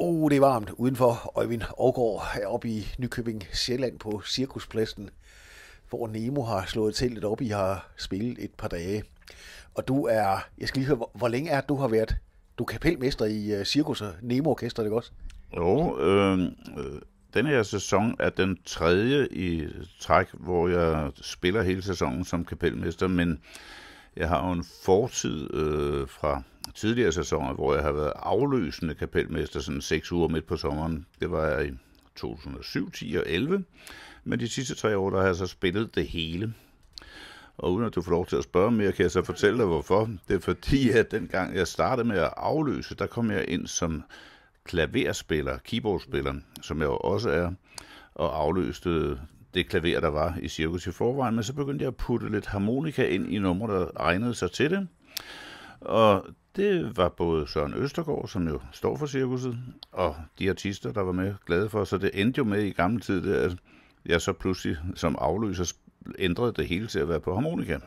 Oh, det er varmt udenfor Øjvind Aargaard oppe i Nykøbing Sjælland på Cirkuspladsen, hvor Nemo har slået teltet op. I har spillet et par dage. Og du er, jeg skal lige høre, hvor, hvor længe er du har været? Du er kapelmester i uh, Cirkus og Nemo Orkester, det også? Jo, øh, øh den her sæson er den tredje i træk, hvor jeg spiller hele sæsonen som kapelmester, men jeg har jo en fortid øh, fra tidligere sæsoner, hvor jeg har været afløsende kapelmester sådan seks uger midt på sommeren. Det var jeg i 2007, 10 og 11. Men de sidste tre år, der har jeg så spillet det hele. Og uden at du får lov til at spørge mere, kan jeg så fortælle dig hvorfor. Det er fordi, at dengang jeg startede med at afløse, der kom jeg ind som klaverspiller, keyboardspiller, som jeg også er, og afløste det klaver, der var i cirkus i forvejen, men så begyndte jeg at putte lidt harmonika ind i numre, der egnede sig til det. Og det var både Søren Østergaard, som jo står for cirkuset, og de artister, der var med, glade for. Så det endte jo med i gamle tid, det, at jeg så pludselig som afløser ændrede det hele til at være på harmonika.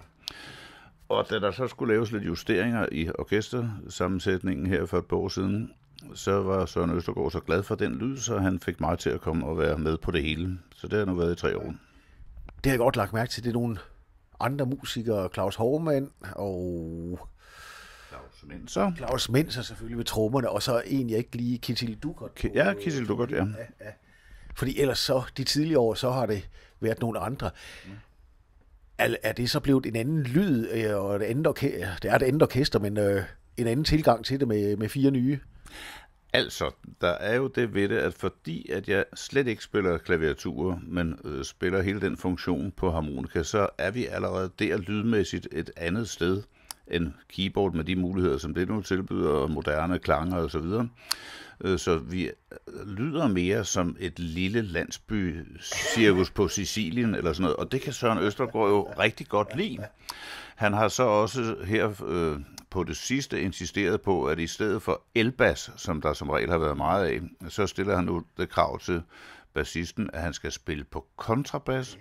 Og da der så skulle laves lidt justeringer i orkestersammensætningen her for et par år siden, så var Søren Østergaard så glad for den lyd, så han fik mig til at komme og være med på det hele. Så det har nu været i tre år. Det har jeg godt lagt mærke til. Det er nogle andre musikere, Claus Hormann og Menser. Claus er selvfølgelig ved trommerne, og så egentlig ikke lige Kittil Dukert. På, ja, øh, Kittil Dukert, ja. ja. ja. Fordi ellers så, de tidligere år, så har det været nogle andre. Ja. Mm. Er, er det så blevet en anden lyd, øh, og et andet orkester, det er et andet orkester, men øh, en anden tilgang til det med, med fire nye? Altså, der er jo det ved det, at fordi at jeg slet ikke spiller klaviatur, men øh, spiller hele den funktion på harmonika, så er vi allerede der lydmæssigt et andet sted en keyboard med de muligheder, som det nu tilbyder, moderne klanger og så videre. Øh, så vi øh, lyder mere som et lille landsby-cirkus på Sicilien eller sådan noget, og det kan Søren Østergaard jo rigtig godt lide. Han har så også her øh, på det sidste insisteret på, at i stedet for elbas, som der som regel har været meget af, så stiller han nu det krav til bassisten, at han skal spille på kontrabas.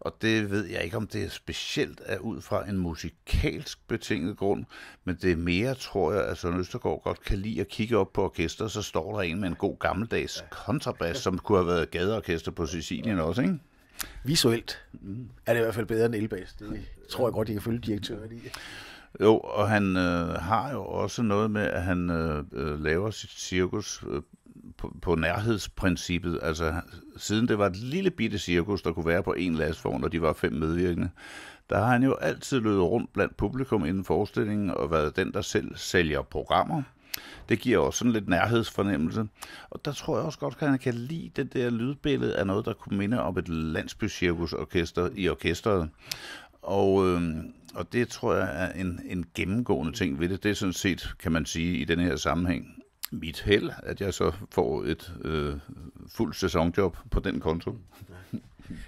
Og det ved jeg ikke, om det er specielt er ud fra en musikalsk betinget grund, men det er mere, tror jeg, at Søren Østergaard godt kan lide at kigge op på orkester, så står der en med en god gammeldags kontrabas, som kunne have været gadeorkester på Sicilien også, ikke? Visuelt mm. er det i hvert fald bedre end elbas. Det tror jeg godt, de kan følge direktøren i. Jo, og han øh, har jo også noget med, at han øh, øh laver sit cirkus øh, på, på nærhedsprincippet. Altså, siden det var et lille bitte cirkus, der kunne være på en lastvogn, og de var fem medvirkende, der har han jo altid løbet rundt blandt publikum inden forestillingen og været den, der selv sælger programmer. Det giver også sådan lidt nærhedsfornemmelse. Og der tror jeg også godt, at han kan lide det der lydbillede af noget, der kunne minde om et landsbycirkusorkester i orkestret. Og, øh, og det tror jeg er en, en gennemgående ting ved det. Det er sådan set, kan man sige, i den her sammenhæng, mit held, at jeg så får et øh, fuldt sæsonjob på den konto.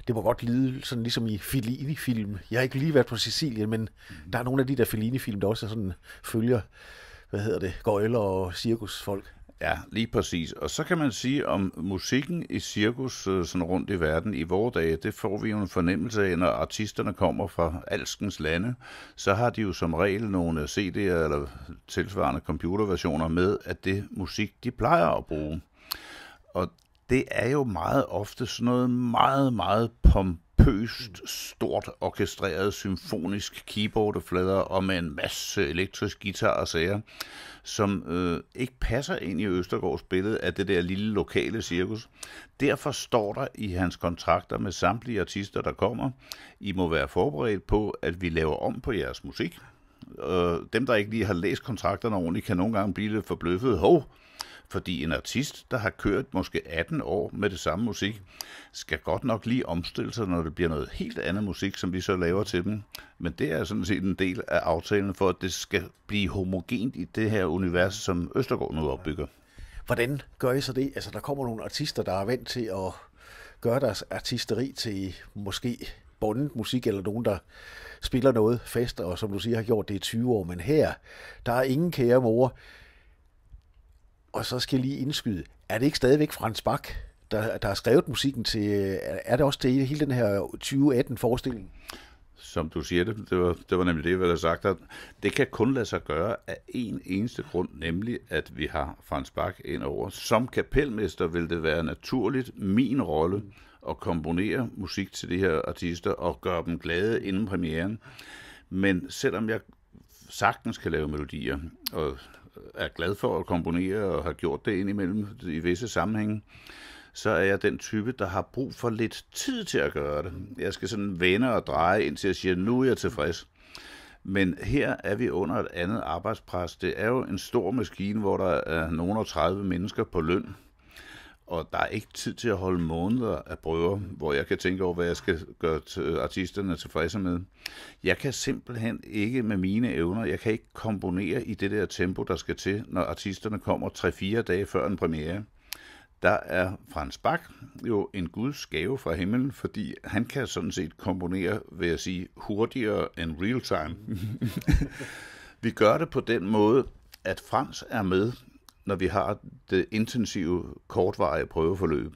Det må godt lide sådan ligesom i Fellini-film. Jeg har ikke lige været på Sicilien, men mm. der er nogle af de der Fellini-film, der også sådan følger, hvad hedder det, gøjler og cirkusfolk. Ja, lige præcis. Og så kan man sige om musikken i cirkus øh, sådan rundt i verden i vore dage, det får vi jo en fornemmelse af, når artisterne kommer fra alskens lande, så har de jo som regel nogle CD'er eller tilsvarende computerversioner med af det musik, de plejer at bruge. Og det er jo meget ofte sådan noget meget, meget pompøst stort orkestreret symfonisk flader, og med en masse elektrisk guitar og sager som øh, ikke passer ind i Østergaards billede af det der lille lokale cirkus. Derfor står der i hans kontrakter med samtlige artister, der kommer, I må være forberedt på, at vi laver om på jeres musik. Øh, dem, der ikke lige har læst kontrakterne ordentligt, kan nogle gange blive lidt forbløffet. Hov, fordi en artist, der har kørt måske 18 år med det samme musik, skal godt nok lige omstille sig, når det bliver noget helt andet musik, som vi så laver til dem. Men det er sådan set en del af aftalen for, at det skal blive homogent i det her univers, som Østergaard nu opbygger. Hvordan gør I så det? Altså, der kommer nogle artister, der er vant til at gøre deres artisteri til måske bondet musik, eller nogen, der spiller noget fast, og som du siger, har gjort det i 20 år. Men her, der er ingen kære mor. Og så skal jeg lige indskyde, er det ikke stadigvæk Frans Bak, der, der har skrevet musikken til, øh, er det også til hele den her 2018-forestilling? Som du siger, det, det, var, det var nemlig det, jeg ville have sagt, at det kan kun lade sig gøre af en eneste grund, nemlig at vi har Frans Bak ind over. Som kapelmester vil det være naturligt min rolle at komponere musik til de her artister og gøre dem glade inden premieren. Men selvom jeg sagtens kan lave melodier, og er glad for at komponere og har gjort det indimellem i visse sammenhænge, så er jeg den type, der har brug for lidt tid til at gøre det. Jeg skal sådan vende og dreje, ind til at sige, nu er jeg tilfreds. Men her er vi under et andet arbejdspres. Det er jo en stor maskine, hvor der er nogen 30 mennesker på løn og der er ikke tid til at holde måneder af prøver, hvor jeg kan tænke over, hvad jeg skal gøre t- øh, artisterne tilfredse med. Jeg kan simpelthen ikke med mine evner, jeg kan ikke komponere i det der tempo, der skal til, når artisterne kommer 3-4 dage før en premiere. Der er Frans Bach jo en guds gave fra himlen, fordi han kan sådan set komponere, vil jeg sige, hurtigere end real time. Vi gør det på den måde, at Frans er med når vi har det intensive, kortvarige prøveforløb.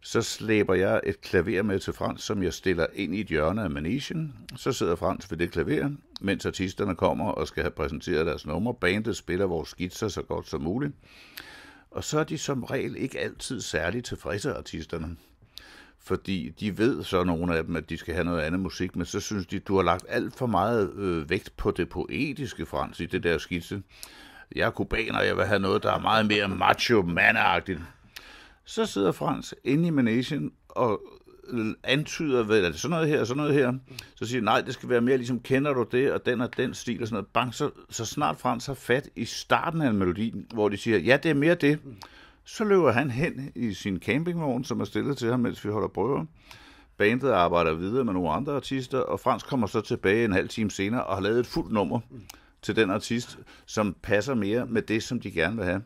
Så slæber jeg et klaver med til Frans, som jeg stiller ind i et hjørne af manesien. Så sidder Frans ved det klaver, mens artisterne kommer og skal have præsenteret deres numre. Bandet spiller vores skitser så godt som muligt. Og så er de som regel ikke altid særligt tilfredse artisterne fordi de ved så nogle af dem, at de skal have noget andet musik, men så synes de, du har lagt alt for meget øh, vægt på det poetiske, Frans, i det der skitse. Jeg er kubaner, jeg vil have noget, der er meget mere macho mandagtigt. Så sidder Frans inde i managen og antyder, hvad er det sådan noget her, sådan noget her, så siger nej, det skal være mere ligesom, kender du det, og den og den stil, og sådan noget. Bang, så, så snart Frans har fat i starten af en melodi, hvor de siger, ja, det er mere det, så løber han hen i sin campingvogn, som er stillet til ham, mens vi holder prøver. Bandet arbejder videre med nogle andre artister, og Frans kommer så tilbage en halv time senere og har lavet et fuldt nummer. Mm til den artist, som passer mere med det, som de gerne vil have.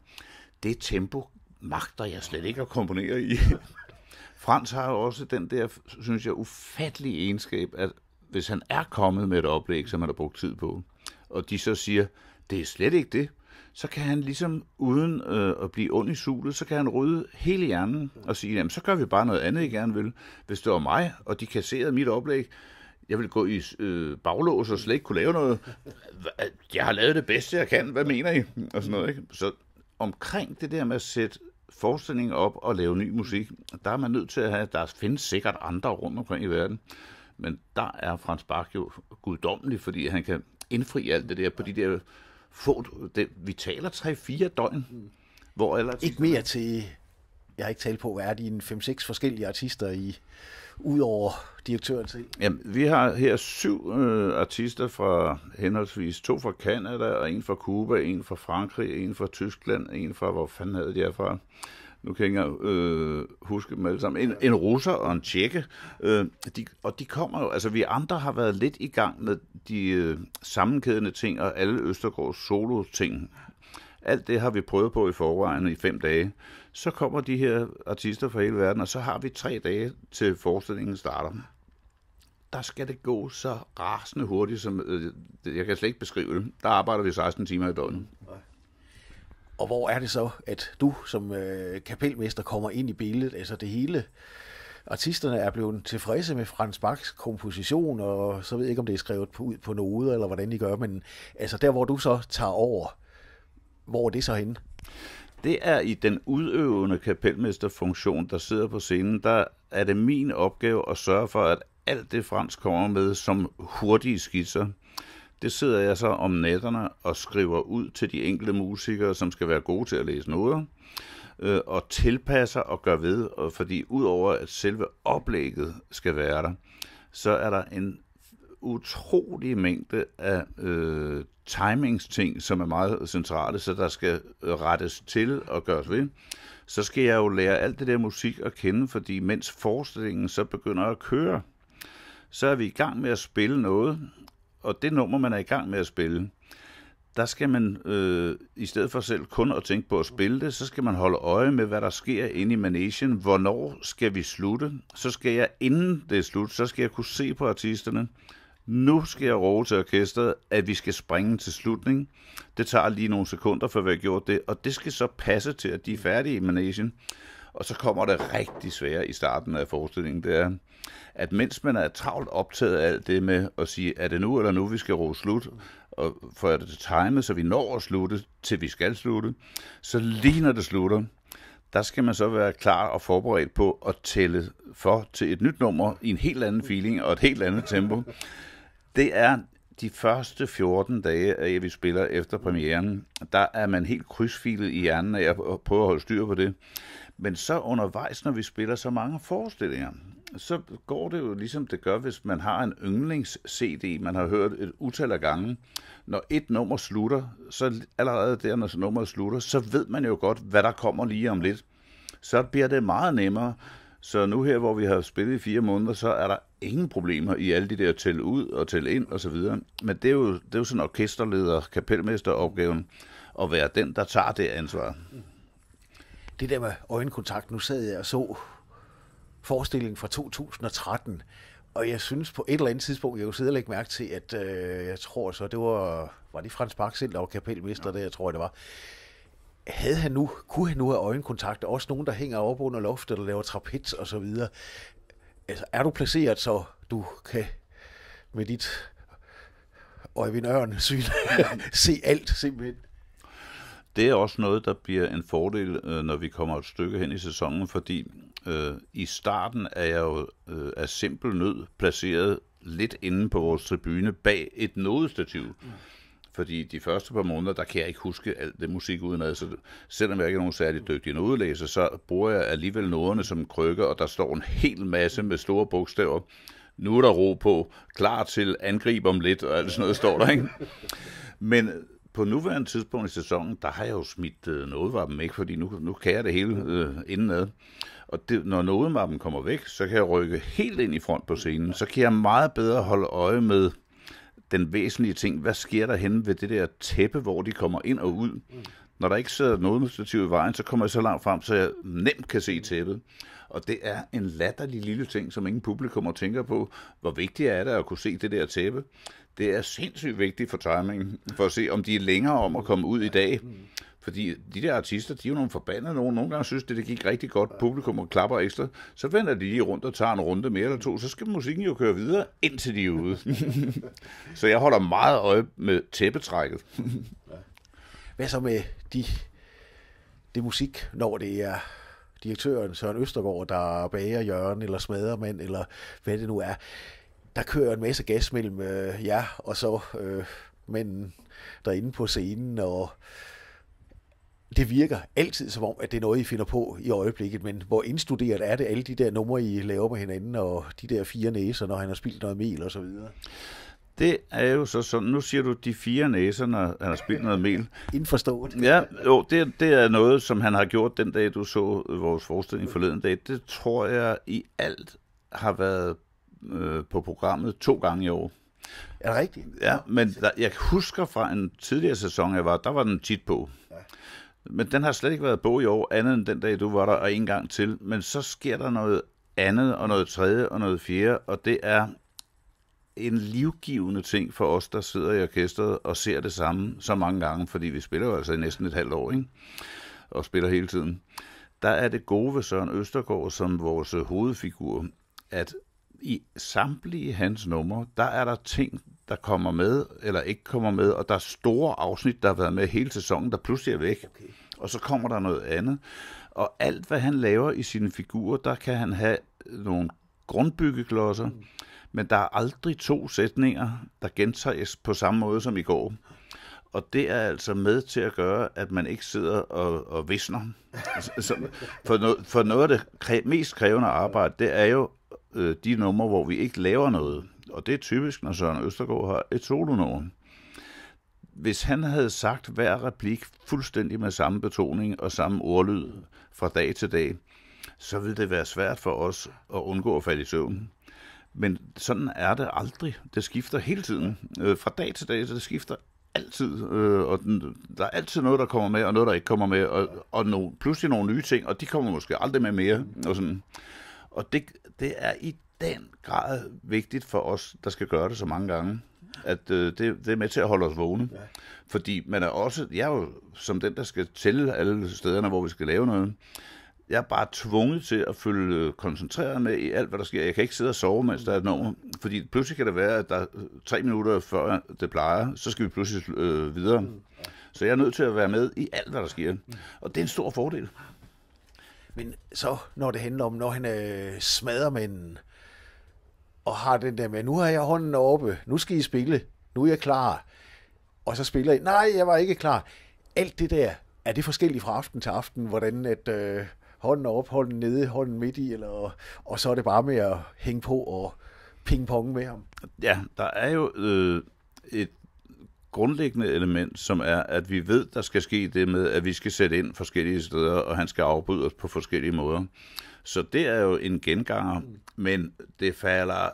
Det tempo magter jeg slet ikke at komponere i. Frans har jo også den der, synes jeg, ufattelige egenskab, at hvis han er kommet med et oplæg, som han har brugt tid på, og de så siger, det er slet ikke det, så kan han ligesom, uden øh, at blive ond i sulet, så kan han rydde hele hjernen og sige, jamen så gør vi bare noget andet, I gerne vil. Hvis det var mig, og de kasserede mit oplæg, jeg vil gå i øh, baglås og slet ikke kunne lave noget. Jeg har lavet det bedste, jeg kan. Hvad mener I? Og sådan noget, ikke? Så omkring det der med at sætte forestillingen op og lave ny musik, der er man nødt til at have, der findes sikkert andre rundt omkring i verden, men der er Frans Bach jo guddommelig, fordi han kan indfri alt det der på de der få, det, vi taler 3-4 døgn, hvor ellers... Ikke mere til, jeg har ikke talt på, hvad er de 5-6 forskellige artister i ud over direktøren til? Jamen, vi har her syv øh, artister fra henholdsvis to fra Kanada, og en fra Cuba, en fra Frankrig, en fra Tyskland, en fra, hvor fanden havde de fra? nu kan jeg ikke øh, huske dem alle sammen, en, en russer og en tjekke, øh, de, og de kommer jo, altså vi andre har været lidt i gang med de øh, sammenkædende ting og alle Østergaards solo-ting, alt det har vi prøvet på i forvejen i fem dage. Så kommer de her artister fra hele verden, og så har vi tre dage til forestillingen starter. Der skal det gå så rasende hurtigt, som øh, jeg kan slet ikke beskrive det. Der arbejder vi 16 timer i døgnet. Og hvor er det så, at du som øh, kapelmester kommer ind i billedet? Altså det hele artisterne er blevet tilfredse med Frans Bachs komposition, og så ved jeg ikke, om det er skrevet på, ud på noder, eller hvordan de gør, men altså der, hvor du så tager over, hvor er det så henne? Det er i den udøvende kapelmesterfunktion, der sidder på scenen, der er det min opgave at sørge for, at alt det fransk kommer med som hurtige skitser, det sidder jeg så om natterne og skriver ud til de enkelte musikere, som skal være gode til at læse noder, øh, og tilpasser og gør ved, fordi udover at selve oplægget skal være der, så er der en utrolig mængde af øh, timingsting, som er meget centrale, så der skal øh, rettes til og gøres ved. Så skal jeg jo lære alt det der musik at kende, fordi mens forestillingen så begynder at køre, så er vi i gang med at spille noget, og det nummer, man er i gang med at spille, der skal man, øh, i stedet for selv kun at tænke på at spille det, så skal man holde øje med, hvad der sker inde i managen. Hvornår skal vi slutte? Så skal jeg, inden det er slut, så skal jeg kunne se på artisterne, nu skal jeg råbe til orkestret, at vi skal springe til slutning. Det tager lige nogle sekunder, før vi har gjort det, og det skal så passe til, at de er færdige i managen. Og så kommer det rigtig svære i starten af forestillingen, det er, at mens man er travlt optaget af alt det med at sige, er det nu eller nu, vi skal råbe slut, og for at det time, så vi når at slutte, til vi skal slutte, så lige når det slutter, der skal man så være klar og forberedt på at tælle for til et nyt nummer i en helt anden feeling og et helt andet tempo. Det er de første 14 dage, at vi spiller efter premieren, der er man helt krydsfilet i hjernen af at prøve at holde styr på det. Men så undervejs, når vi spiller så mange forestillinger, så går det jo ligesom det gør, hvis man har en yndlings-CD, man har hørt et utal af gange. Når et nummer slutter, så allerede der, når nummeret slutter, så ved man jo godt, hvad der kommer lige om lidt. Så bliver det meget nemmere. Så nu her, hvor vi har spillet i fire måneder, så er der ingen problemer i alle de der tæl ud og tæl ind og så videre. Men det er jo, det er jo sådan orkesterleder, kapelmesteropgaven, at være den, der tager det ansvar. Det der med øjenkontakt, nu sad jeg og så forestillingen fra 2013, og jeg synes på et eller andet tidspunkt, jeg kunne sidde og lægge mærke til, at øh, jeg tror så, det var, var det Frans Bak selv, der var kapelmester, ja. det jeg tror, det var. Havde han nu, kunne han nu have øjenkontakt, også nogen, der hænger op under loftet og laver trapez og så videre altså, er du placeret, så du kan med dit øjevindørende syn se alt simpelthen? Det er også noget, der bliver en fordel, øh, når vi kommer et stykke hen i sæsonen, fordi øh, i starten er jeg jo øh, af simpel nød placeret lidt inde på vores tribune bag et nodestativ. Mm. Fordi de første par måneder, der kan jeg ikke huske alt det musik udenad, så selvom jeg ikke er nogen særlig dygtig udlæser, så bruger jeg alligevel noderne som krykker, og der står en hel masse med store bogstaver. Nu er der ro på, klar til angreb om lidt, og alt sådan noget står der, ikke? Men på nuværende tidspunkt i sæsonen, der har jeg jo smidt øh, nådevappen, ikke? Fordi nu, nu kan jeg det hele øh, indenad. Og det, når nådemappen kommer væk, så kan jeg rykke helt ind i front på scenen. Så kan jeg meget bedre holde øje med, den væsentlige ting, hvad sker der henne ved det der tæppe, hvor de kommer ind og ud? Mm. Når der ikke sidder noget stativ i vejen, så kommer jeg så langt frem, så jeg nemt kan se tæppet. Og det er en latterlig lille ting, som ingen publikum tænker på. Hvor vigtigt er det at kunne se det der tæppe? Det er sindssygt vigtigt for timingen, for at se, om de er længere om at komme ud i dag, mm. Fordi de der artister, de er jo nogle forbandede nogen. Nogle gange synes det, det gik rigtig godt. Publikum og klapper ekstra. Så vender de lige rundt og tager en runde mere eller to. Så skal musikken jo køre videre, indtil de er ude. så jeg holder meget øje med tæppetrækket. Hvad så med de, det musik, når det er direktøren Søren Østergaard, der bager hjørnen, eller smadermand, eller hvad det nu er. Der kører en masse gas mellem øh, jer og så øh, manden derinde på scenen, og det virker altid som om, at det er noget, I finder på i øjeblikket, men hvor indstuderet er det alle de der numre, I laver med hinanden, og de der fire næser, når han har spildt noget mel og så videre? Det er jo så sådan, nu siger du de fire næser, når han har spildt noget mel. Indforstået. Ja, jo, det, det er noget, som han har gjort den dag, du så øh, vores forestilling forleden dag. Det tror jeg i alt har været øh, på programmet to gange i år. Er det rigtigt? Ja, men der, jeg husker fra en tidligere sæson, jeg var, der var den tit på. Ja. Men den har slet ikke været på i år, andet end den dag, du var der, og en gang til. Men så sker der noget andet, og noget tredje, og noget fjerde, og det er en livgivende ting for os, der sidder i orkestret og ser det samme så mange gange, fordi vi spiller jo altså i næsten et halvt år, ikke? og spiller hele tiden. Der er det gode ved Søren Østergaard som vores hovedfigur, at i samtlige hans numre, der er der ting, der kommer med, eller ikke kommer med, og der er store afsnit, der har været med hele sæsonen, der pludselig er væk. Okay. Og så kommer der noget andet. Og alt, hvad han laver i sine figurer, der kan han have nogle grundbyggeklodser, mm. men der er aldrig to sætninger, der gentages på samme måde som i går. Og det er altså med til at gøre, at man ikke sidder og, og visner. Så, altså, altså, for, no, for noget af det kræ, mest krævende arbejde, det er jo øh, de numre, hvor vi ikke laver noget og det er typisk, når Søren Østergaard har et solonummer. Hvis han havde sagt hver replik fuldstændig med samme betoning og samme ordlyd fra dag til dag, så ville det være svært for os at undgå at falde i søvn. Men sådan er det aldrig. Det skifter hele tiden. Øh, fra dag til dag, så det skifter altid. Øh, og den, der er altid noget, der kommer med, og noget, der ikke kommer med. Og, og pludselig nogle nye ting, og de kommer måske aldrig med mere. Og, sådan. og det, det er i den grad vigtigt for os, der skal gøre det så mange gange, at øh, det, det er med til at holde os vågne. Ja. Fordi man er også, jeg er jo som den, der skal tælle alle stederne, hvor vi skal lave noget, jeg er bare tvunget til at følge øh, koncentreret med i alt, hvad der sker. Jeg kan ikke sidde og sove, mens der er et nummer. Fordi pludselig kan det være, at der er tre minutter før det plejer, så skal vi pludselig øh, videre. Mm, så jeg er nødt til at være med i alt, hvad der sker. Mm. Og det er en stor fordel. Men så, når det handler om, når han øh, smadrer med en og har den der med, nu har jeg hånden oppe, nu skal I spille, nu er jeg klar. Og så spiller I, nej, jeg var ikke klar. Alt det der, er det forskelligt fra aften til aften, hvordan at, øh, hånden op, hånden nede, hånden midt i, eller, og så er det bare med at hænge på og pingpong med ham. Ja, der er jo øh, et grundlæggende element, som er, at vi ved, der skal ske det med, at vi skal sætte ind forskellige steder, og han skal afbryde os på forskellige måder. Så det er jo en genganger, mm. men det falder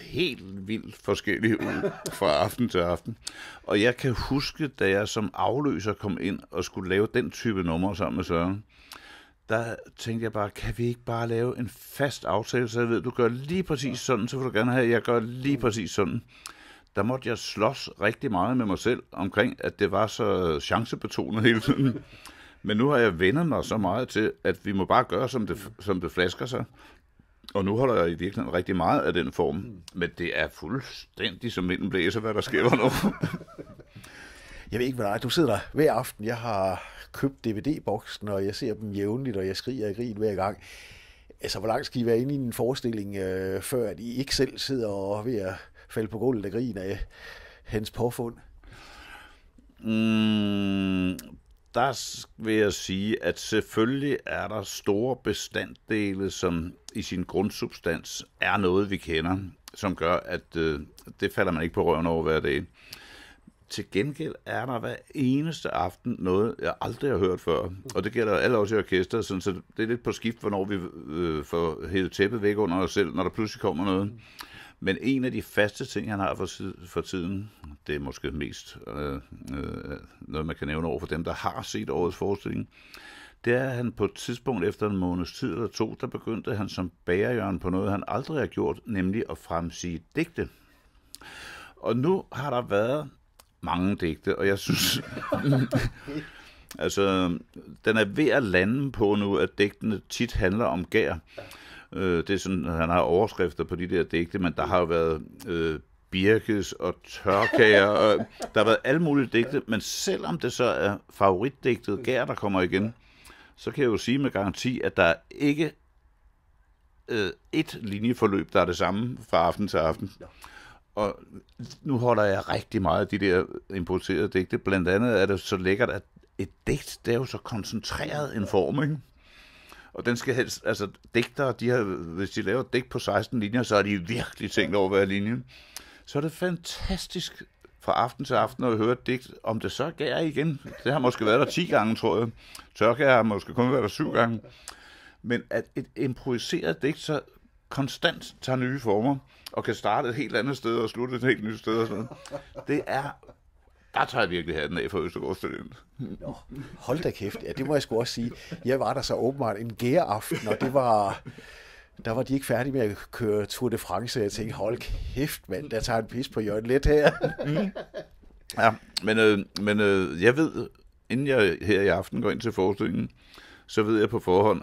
helt vildt forskelligt ud fra aften til aften. Og jeg kan huske, da jeg som afløser kom ind og skulle lave den type nummer sammen med Søren, der tænkte jeg bare, kan vi ikke bare lave en fast aftale, så jeg ved, du gør lige præcis sådan, så vil du gerne have, jeg gør lige mm. præcis sådan. Der måtte jeg slås rigtig meget med mig selv omkring, at det var så chancebetonet hele tiden. Men nu har jeg vendet mig så meget til, at vi må bare gøre, som det, som det flasker sig. Og nu holder jeg i virkeligheden rigtig meget af den form. Mm. Men det er fuldstændig som inden blæser, hvad der sker nu. jeg ved ikke, hvad der er. Du sidder der hver aften. Jeg har købt DVD-boksen, og jeg ser dem jævnligt, og jeg skriger og griner hver gang. Altså, hvor langt skal I være inde i en forestilling, øh, før at I ikke selv sidder og ved at falde på gulvet og grine af hans påfund? Mm, der vil jeg sige, at selvfølgelig er der store bestanddele, som i sin grundsubstans er noget, vi kender, som gør, at øh, det falder man ikke på røven over hver dag. Til gengæld er der hver eneste aften noget, jeg aldrig har hørt før. Og det gælder alle også i orkester, sådan, så det er lidt på skift, hvornår vi øh, får hele tæppet væk under os selv, når der pludselig kommer noget. Mm. Men en af de faste ting, han har for, for tiden, det er måske mest øh, øh, noget, man kan nævne over for dem, der har set årets forestilling, det er, at han på et tidspunkt efter en måneds tid eller to, der begyndte han som bagerjørn på noget, han aldrig har gjort, nemlig at fremsige digte. Og nu har der været mange digte, og jeg synes... altså, den er ved at lande på nu, at digtene tit handler om gær. Øh, det er sådan, han har overskrifter på de der digte, men der har jo været øh, birkes og tørkager, og der har været alle mulige digte, men selvom det så er favoritdigtet Gær, der kommer igen, så kan jeg jo sige med garanti, at der er ikke øh, et linjeforløb, der er det samme fra aften til aften. Og nu holder jeg rigtig meget af de der importerede digte. Blandt andet er det så lækkert, at et digt, det er jo så koncentreret en form, ikke? Og den skal helst, altså digtere, de har, hvis de laver digt på 16 linjer, så har de virkelig tænkt over hver linje. Så er det fantastisk fra aften til aften at høre digt, om det så gær igen. Det har måske været der 10 gange, tror jeg. Tørke har måske kun været der 7 gange. Men at et improviseret digt så konstant tager nye former, og kan starte et helt andet sted og slutte et helt nyt sted. Og sådan noget. Det er der tager jeg virkelig hatten af for Østergaardstudien. Nå, hold da kæft. Ja, det må jeg sgu også sige. Jeg var der så åbenbart en gæreaften, og det var... Der var de ikke færdige med at køre Tour de France, og jeg tænkte, hold kæft, mand, der tager en pis på Jørgen lidt her. Mm. Ja, men, øh, men øh, jeg ved, inden jeg her i aften går ind til forestillingen, så ved jeg på forhånd,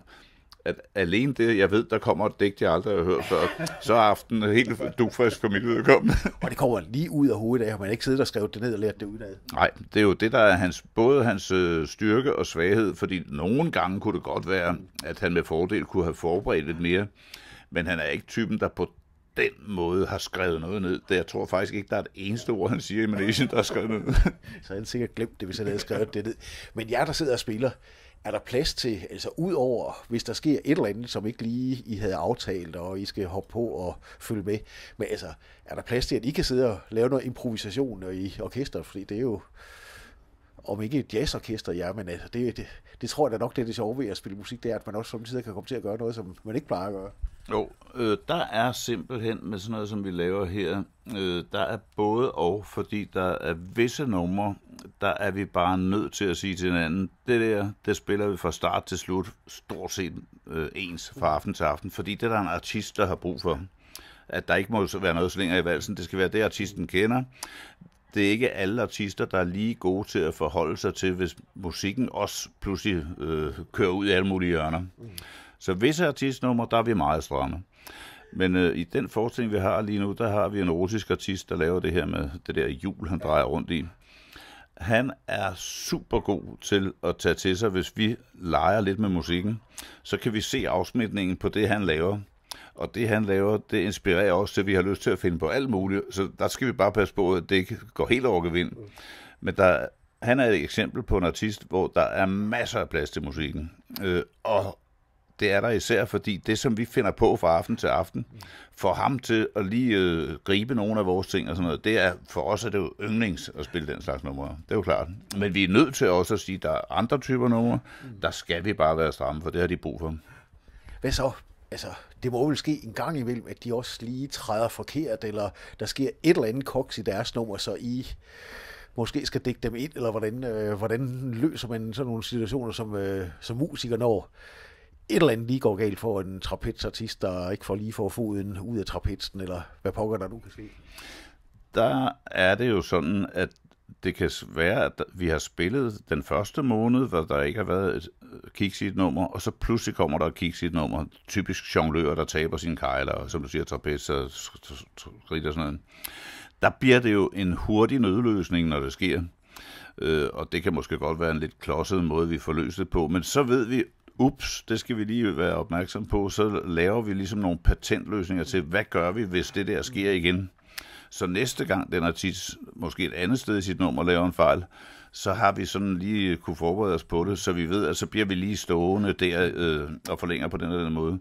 at alene det, jeg ved, der kommer et digt, jeg aldrig har hørt før, så er aftenen helt dufrisk for mit udkommende. og det kommer lige ud af hovedet af, har man ikke siddet og skrevet det ned og lært det af. Nej, det er jo det, der er hans, både hans øh, styrke og svaghed, fordi nogle gange kunne det godt være, at han med fordel kunne have forberedt lidt mere, men han er ikke typen, der på den måde har skrevet noget ned. Det, jeg tror faktisk ikke, der er et eneste ord, han siger i Malaysia, der er skrevet ned. så han sikkert glemt det, hvis han havde skrevet det ned. Men jeg, der sidder og spiller, er der plads til, altså udover, hvis der sker et eller andet, som ikke lige I havde aftalt, og I skal hoppe på og følge med, men altså, er der plads til, at I kan sidde og lave noget improvisation i orkestret, fordi det er jo, om ikke et jazzorkester, ja, men altså, det, det, det tror jeg da nok, det er det sjove ved at spille musik, det er, at man også samtidig kan komme til at gøre noget, som man ikke plejer at gøre. Jo, øh, der er simpelthen med sådan noget, som vi laver her, øh, der er både og, fordi der er visse numre, der er vi bare nødt til at sige til hinanden, det der, det spiller vi fra start til slut, stort set øh, ens fra aften til aften, fordi det der er en artist, der har brug for at der ikke må være noget slinger i valsen. Det skal være det, artisten kender det er ikke alle artister, der er lige gode til at forholde sig til, hvis musikken også pludselig øh, kører ud i alle mulige hjørner. Mm. Så visse artistnumre, der er vi meget stramme. Men øh, i den forestilling, vi har lige nu, der har vi en russisk artist, der laver det her med det der hjul, han drejer rundt i. Han er super god til at tage til sig, hvis vi leger lidt med musikken. Så kan vi se afsmitningen på det, han laver. Og det, han laver, det inspirerer også til, at vi har lyst til at finde på alt muligt. Så der skal vi bare passe på, at det ikke går helt over gevind. Mm. Men der, han er et eksempel på en artist, hvor der er masser af plads til musikken. Øh, og det er der især, fordi det, som vi finder på fra aften til aften, mm. får ham til at lige øh, gribe nogle af vores ting og sådan noget. Det er, for os er det jo yndlings at spille den slags numre. Det er jo klart. Men vi er nødt til også at sige, at der er andre typer numre. Mm. Der skal vi bare være stramme, for det har de brug for. Hvad så? altså, det må vel ske en gang imellem, at de også lige træder forkert, eller der sker et eller andet koks i deres nummer, så I måske skal dække dem ind, eller hvordan, øh, hvordan løser man sådan nogle situationer, som, øh, som musiker når et eller andet lige går galt for en trapezartist, der ikke får lige for foden ud af trapezen, eller hvad pokker der nu kan ske? Der er det jo sådan, at det kan være, at vi har spillet den første måned, hvor der ikke har været et øh, kicksit nummer, og så pludselig kommer der et kicksit nummer. Typisk jonglører, der taber sine kejler, og som du siger, trapez og skridt og sådan noget. Der bliver det jo en hurtig nødløsning, når det sker. Øh, og det kan måske godt være en lidt klodset måde, vi får løst det på, men så ved vi, ups, det skal vi lige være opmærksom på, så laver vi ligesom nogle patentløsninger til, hvad gør vi, hvis det der sker igen? Så næste gang den artist måske et andet sted i sit nummer laver en fejl, så har vi sådan lige kunne forberede os på det, så vi ved, at så bliver vi lige stående der øh, og forlænger på den eller den måde.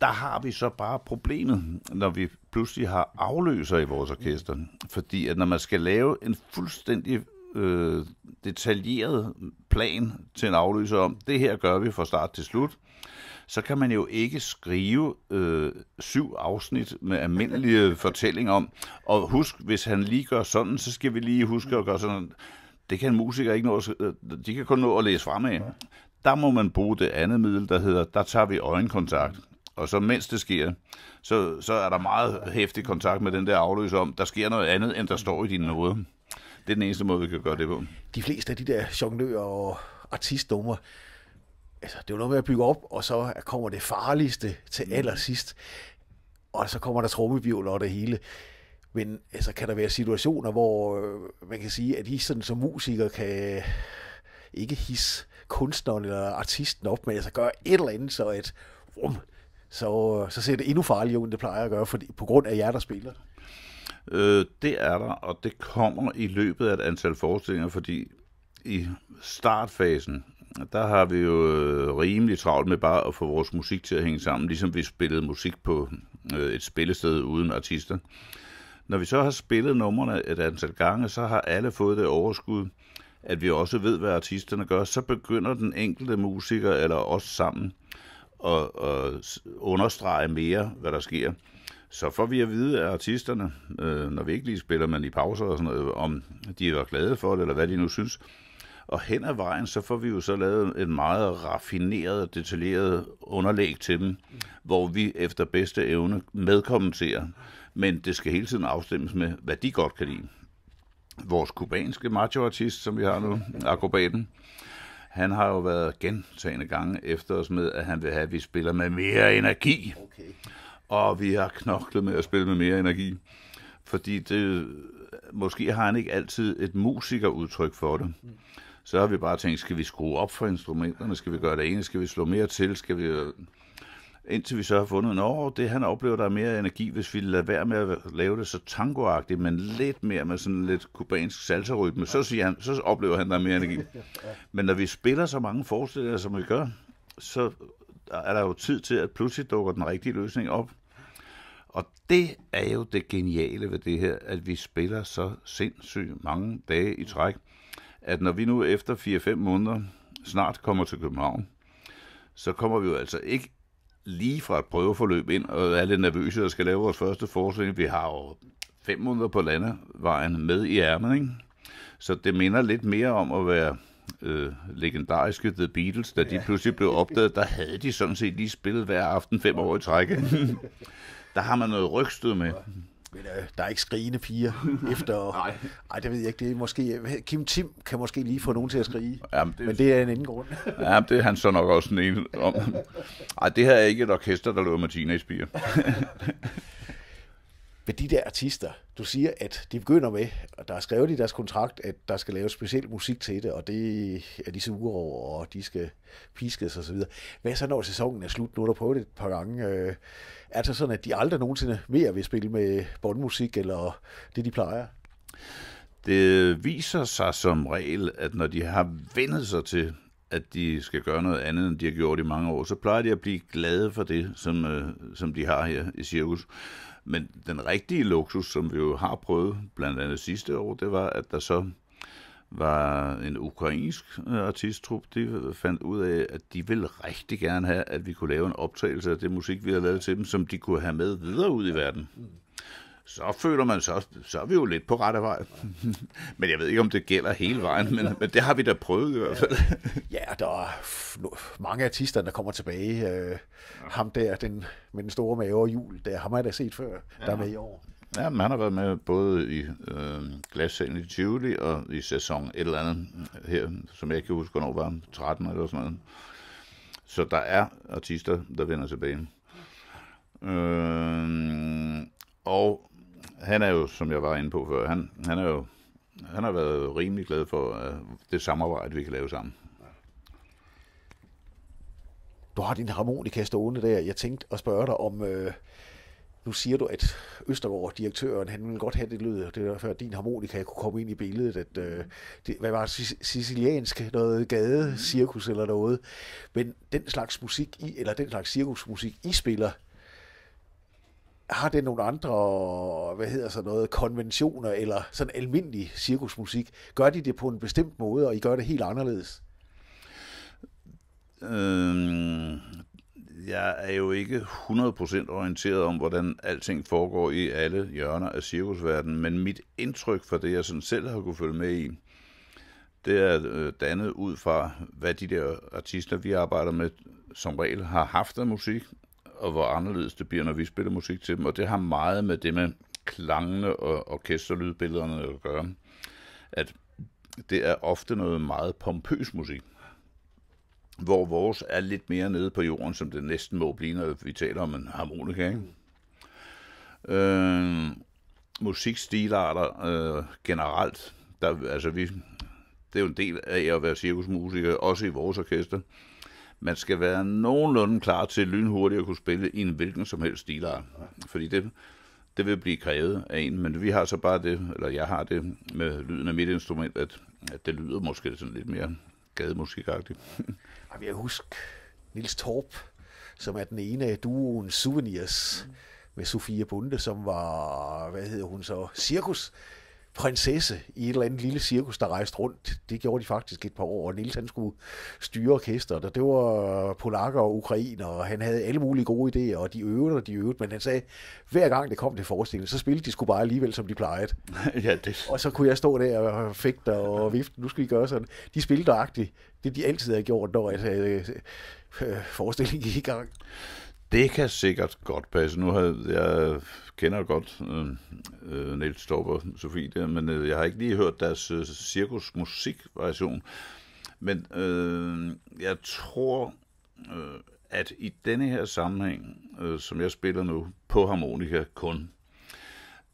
Der har vi så bare problemet, når vi pludselig har afløser i vores orkester. Fordi at når man skal lave en fuldstændig øh, detaljeret plan til en afløser om, det her gør vi fra start til slut, så kan man jo ikke skrive øh, syv afsnit med almindelige fortællinger om, og husk, hvis han lige gør sådan, så skal vi lige huske at gøre sådan. Det kan musikere ikke nå, øh, de kan kun nå at læse fremad. Der må man bruge det andet middel, der hedder, der tager vi øjenkontakt. Og så mens det sker, så, så er der meget hæftig kontakt med den der afløser om, der sker noget andet, end der står i din nåde. Det er den eneste måde, vi kan gøre det på. De fleste af de der jonglører og artistdommer, altså, det er jo noget med at bygge op, og så kommer det farligste til mm. allersidst, og så kommer der trommebivler og det hele. Men altså, kan der være situationer, hvor øh, man kan sige, at I sådan som musiker kan ikke hisse kunstneren eller artisten op, men altså gøre et eller andet, så et rum, så, så ser det endnu farligere ud, end det plejer at gøre, fordi, på grund af jer, der spiller. Øh, det er der, og det kommer i løbet af et antal forestillinger, fordi i startfasen, der har vi jo øh, rimelig travlt med bare at få vores musik til at hænge sammen, ligesom vi spillede musik på øh, et spillested uden artister. Når vi så har spillet numrene et antal gange, så har alle fået det overskud, at vi også ved, hvad artisterne gør. Så begynder den enkelte musiker, eller os sammen, at, at understrege mere, hvad der sker. Så får vi at vide af artisterne, øh, når vi ikke lige spiller, men i pauser og sådan noget, om de er glade for det, eller hvad de nu synes. Og hen ad vejen, så får vi jo så lavet en meget raffineret og detaljeret underlæg til dem, hvor vi efter bedste evne medkommenterer. Men det skal hele tiden afstemmes med, hvad de godt kan lide. Vores kubanske machoartist, som vi har nu, akrobaten, han har jo været gentagende gange efter os med, at han vil have, at vi spiller med mere energi. Okay. Og vi har knoklet med at spille med mere energi. Fordi det, måske har han ikke altid et musikerudtryk for det. Mm. Så har vi bare tænkt, skal vi skrue op for instrumenterne? Skal vi gøre det ene? Skal vi slå mere til? Skal vi... Øh, indtil vi så har fundet, at det han oplever, der er mere energi, hvis vi lader være med at lave det så tangoagtigt, men lidt mere med sådan lidt kubansk salsa-rytme, så, siger han, så oplever han, der er mere energi. Men når vi spiller så mange forestillinger, som vi gør, så er der jo tid til, at pludselig dukker den rigtige løsning op. Og det er jo det geniale ved det her, at vi spiller så sindssygt mange dage i træk at når vi nu efter 4-5 måneder snart kommer til København, så kommer vi jo altså ikke lige fra et prøveforløb ind og er lidt nervøse og skal lave vores første forestilling. Vi har jo fem måneder på landevejen med i ærmen, ikke? Så det minder lidt mere om at være øh, legendariske The Beatles, da de ja. pludselig blev opdaget, der havde de sådan set lige spillet hver aften fem år i træk. der har man noget rygstød med men øh, der er ikke skrigende piger efter... Nej. Ej, det ved jeg ikke. Det er måske, Kim Tim kan måske lige få nogen til at skrige, jamen, det, men det er en anden grund. ja, det er han så nok også en om. Ej, det her er ikke et orkester, der løber med teenagepiger. ved de der artister, du siger, at de begynder med, og der er skrevet i deres kontrakt, at der skal laves speciel musik til det, og det er de sure over, og de skal piskes osv. Hvad så, når sæsonen er slut? Nu har du prøvet det et par gange. Øh, er det sådan, at de aldrig nogensinde mere vil spille med bondmusik, eller det, de plejer? Det viser sig som regel, at når de har vendet sig til at de skal gøre noget andet, end de har gjort i mange år, så plejer de at blive glade for det, som, øh, som de har her i cirkus. Men den rigtige luksus, som vi jo har prøvet, blandt andet sidste år, det var, at der så var en ukrainsk øh, artisttrup, de fandt ud af, at de ville rigtig gerne have, at vi kunne lave en optagelse af det musik, vi havde lavet til dem, som de kunne have med videre ud i verden. Mm så føler man, så, så er vi jo lidt på rette vej. men jeg ved ikke, om det gælder hele vejen, men, men det har vi da prøvet i hvert fald. ja, der er mange artister, der kommer tilbage. Øh, ham der, den, med den store mave og jul, der ham har jeg da set før, ja. der er med i år. Ja, men han har været med både i øh, Glassalen i Tivoli og i sæson et eller andet her, som jeg kan huske, hvornår var 13 eller sådan noget. Så der er artister, der vender tilbage. Øh, som jeg var inde på før, han, han er jo han har været rimelig glad for uh, det samarbejde, vi kan lave sammen. Du har din harmonika stående der. Jeg tænkte at spørge dig om, øh, nu siger du, at Østergaard, direktøren, han ville godt have det lyd, det var før din harmonika kunne komme ind i billedet, at øh, det, hvad var det, siciliansk, noget gade, cirkus eller noget, men den slags musik, I, eller den slags cirkusmusik, I spiller, har det nogle andre, hvad hedder så noget, konventioner eller sådan almindelig cirkusmusik? Gør de det på en bestemt måde, og I gør det helt anderledes? Øhm, jeg er jo ikke 100% orienteret om, hvordan alting foregår i alle hjørner af cirkusverdenen, men mit indtryk for det, jeg sådan selv har kunne følge med i, det er øh, dannet ud fra, hvad de der artister, vi arbejder med, som regel har haft af musik, og hvor anderledes det bliver, når vi spiller musik til dem, og det har meget med det med klangene og orkesterlydbillederne at gøre, at det er ofte noget meget pompøs musik, hvor vores er lidt mere nede på jorden, som det næsten må blive, når vi taler om en harmonika, ikke? Øh, musikstilarter øh, generelt, der, altså vi, det er jo en del af at være cirkusmusiker, også i vores orkester, man skal være nogenlunde klar til lynhurtigt at kunne spille i en hvilken som helst stilart. Fordi det, det vil blive krævet af en, men vi har så bare det, eller jeg har det med lyden af mit instrument, at, at det lyder måske sådan lidt mere gademusikagtigt. Jeg vil huske Nils Torp, som er den ene af duoen Souvenirs med Sofie Bunde, som var, hvad hedder hun så, Cirkus prinsesse i et eller andet lille cirkus, der rejste rundt. Det gjorde de faktisk et par år, og Niels han skulle styre orkester, og det var polakker og ukrainer, og han havde alle mulige gode idéer, og de øvede, og de øvede, men han sagde, hver gang det kom til forestillingen, så spillede de skulle bare alligevel, som de plejede. ja, det... Og så kunne jeg stå der og der og vifte, nu skal vi gøre sådan. De spillede dragtigt, det, de altid havde gjort, når jeg sagde, øh, øh, forestillingen gik i gang. Det kan sikkert godt passe. Nu har jeg kender godt øh, øh Niels Storp og Sofie der, men øh, jeg har ikke lige hørt deres øh, cirkusmusikversion. Men øh, jeg tror, øh, at i denne her sammenhæng, øh, som jeg spiller nu på harmonika kun,